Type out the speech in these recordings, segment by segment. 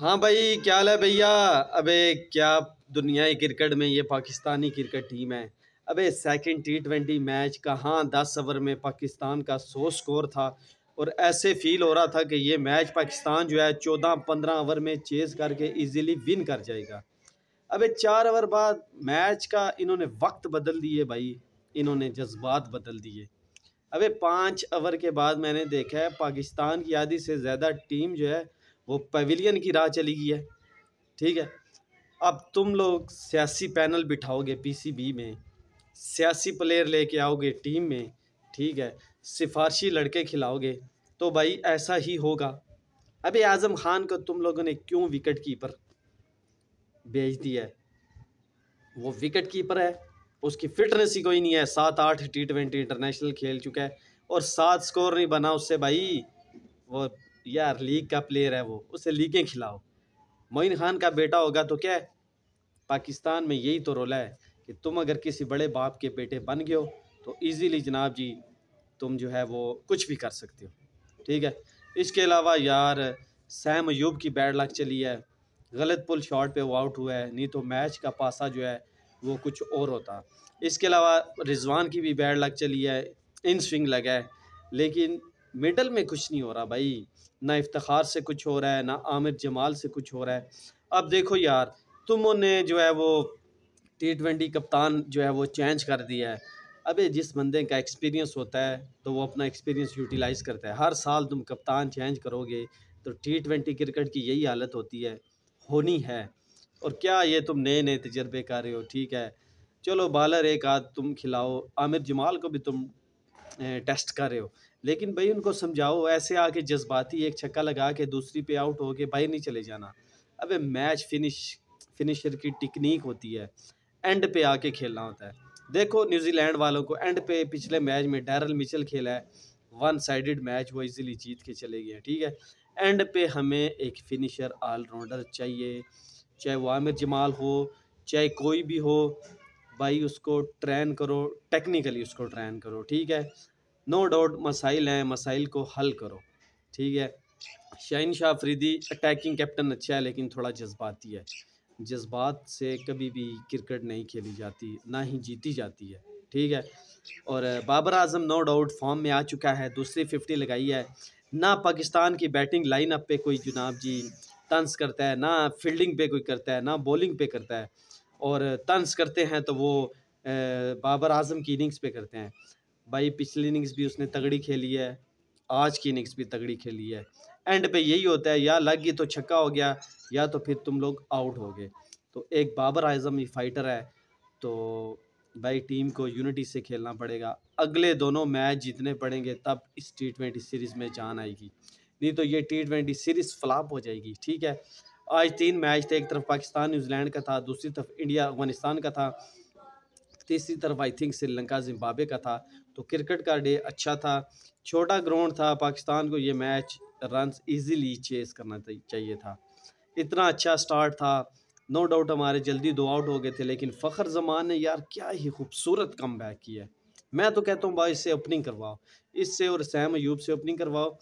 हाँ भाई क्या हाल है भैया अबे क्या दुनियाई क्रिकेट में ये पाकिस्तानी क्रिकेट टीम है अबे सेकंड टी ट्वेंटी मैच कहाँ दस ओवर में पाकिस्तान का सौ स्कोर था और ऐसे फील हो रहा था कि ये मैच पाकिस्तान जो है चौदह पंद्रह ओवर में चेज करके इजीली विन कर जाएगा अबे चार ओवर बाद मैच का इन्होंने वक्त बदल दिए भाई इन्होंने जज्बात बदल दिए अबे पाँच ओवर के बाद मैंने देखा है पाकिस्तान की आधी से ज़्यादा टीम जो है वो पवेलियन की राह चली गई है ठीक है अब तुम लोग सियासी पैनल बिठाओगे पीसीबी में सियासी प्लेयर लेके आओगे टीम में ठीक है सिफारशी लड़के खिलाओगे तो भाई ऐसा ही होगा अभी आज़म खान को तुम लोगों ने क्यों विकेट कीपर भेज दिया है वो विकेट कीपर है उसकी फिटनेस ही कोई नहीं है सात आठ टी ट्वेंटी इंटरनेशनल खेल चुका है और सात स्कोर नहीं बना उससे भाई वो यार लीग का प्लेयर है वो उसे लीगें खिलाओ मोइन खान का बेटा होगा तो क्या है पाकिस्तान में यही तो रोला है कि तुम अगर किसी बड़े बाप के बेटे बन गए हो तो ईज़िली जनाब जी तुम जो है वो कुछ भी कर सकते हो ठीक है इसके अलावा यार सैम अयूब की बैड लक चली है गलत पुल शॉट पे वो आउट हुआ है नहीं तो मैच का पासा जो है वो कुछ और होता इसके अलावा रिजवान की भी बैड लक चली है इन स्विंग लगा है लेकिन मेडल में कुछ नहीं हो रहा भाई ना इफ्तार से कुछ हो रहा है ना आमिर जमाल से कुछ हो रहा है अब देखो यार तुम उन्हें जो है वो टी ट्वेंटी कप्तान जो है वो चेंज कर दिया है अबे जिस बंदे का एक्सपीरियंस होता है तो वो अपना एक्सपीरियंस यूटिलाइज करता है हर साल तुम कप्तान चेंज करोगे तो टी ट्वेंटी क्रिकेट की यही हालत होती है होनी है और क्या ये तुम नए नए तजर्बे कर रहे हो ठीक है चलो बॉलर एक आध तुम खिलाओ आमिर जमाल को भी तुम टेस्ट कर रहे हो लेकिन भाई उनको समझाओ ऐसे आके जज्बाती एक छक्का लगा के दूसरी पे आउट के भाई नहीं चले जाना अबे मैच फिनिश फिनिशर की टेक्निक होती है एंड पे आके खेलना होता है देखो न्यूजीलैंड वालों को एंड पे पिछले मैच में डैरल मिचल खेला है वन साइडेड मैच वो इजीली जीत के चले गए ठीक है एंड पे हमें एक फिनिशर ऑलराउंडर चाहिए चाहे वो आमिर जमाल हो चाहे कोई भी हो भाई उसको ट्रेन करो टेक्निकली उसको ट्रेन करो ठीक है नो डाउट मसाइल हैं मसाइल को हल करो ठीक है शाहिन शाह फरीदी अटैकिंग कैप्टन अच्छा है लेकिन थोड़ा जज्बाती है जज्बात से कभी भी क्रिकेट नहीं खेली जाती ना ही जीती जाती है ठीक है और Babar Azam no doubt form में आ चुका है दूसरी फिफ्टी लगाई है ना पाकिस्तान की बैटिंग लाइनअप पे कोई जनाब जी तंस करता है ना फील्डिंग पे कोई करता है ना बॉलिंग पे करता है और तंस करते हैं तो वो बाबर आजम की इनिंग्स पे करते हैं भाई पिछली इनिंग्स भी उसने तगड़ी खेली है आज की इनिंग्स भी तगड़ी खेली है एंड पे यही होता है या लग गई तो छक्का हो गया या तो फिर तुम लोग आउट हो गए तो एक बाबर आजम ही फाइटर है तो भाई टीम को यूनिटी से खेलना पड़ेगा अगले दोनों मैच जीतने पड़ेंगे तब इस टी ट्वेंटी सीरीज़ में जान आएगी नहीं तो ये टी ट्वेंटी सीरीज़ फ्लॉप हो जाएगी ठीक है आज तीन मैच थे एक तरफ पाकिस्तान न्यूजीलैंड का था दूसरी तरफ इंडिया अफगानिस्तान का था तीसरी तरफ आई थिंक श्रीलंका जिम्बाबे का था तो क्रिकेट का डे अच्छा था छोटा ग्राउंड था पाकिस्तान को ये मैच रन इजीली चेस करना चाहिए था इतना अच्छा स्टार्ट था नो डाउट हमारे जल्दी दो आउट हो गए थे लेकिन फ़खर जमान ने यार क्या ही खूबसूरत कम बैक किया है मैं तो कहता हूँ भाई इससे ओपनिंग करवाओ इससे और सैम अयूब से ओपनिंग करवाओ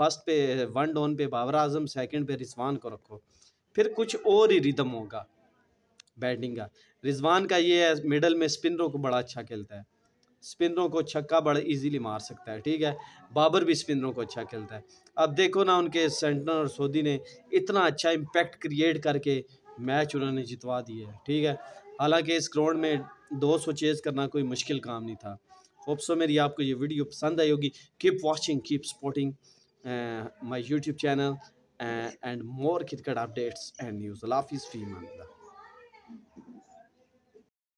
फर्स्ट पे वन डाउन पे बाबर आजम सेकंड पे रिजवान को रखो फिर कुछ और ही रिदम होगा बैटिंग का रिजवान का ये है मिडल में स्पिनरों को बड़ा अच्छा खेलता है स्पिनरों को छक्का बड़ा इजीली मार सकता है ठीक है बाबर भी स्पिनरों को अच्छा खेलता है अब देखो ना उनके सेंटनर और सोदी ने इतना अच्छा इम्पैक्ट क्रिएट करके मैच उन्होंने जितवा दिया है ठीक है हालांकि इस ग्राउंड में दो सौ चेज करना कोई मुश्किल काम नहीं था होप्सो मेरी आपको ये वीडियो पसंद आई होगी keep watching keep supporting my YouTube channel and more cricket updates and news लाफिज फीमान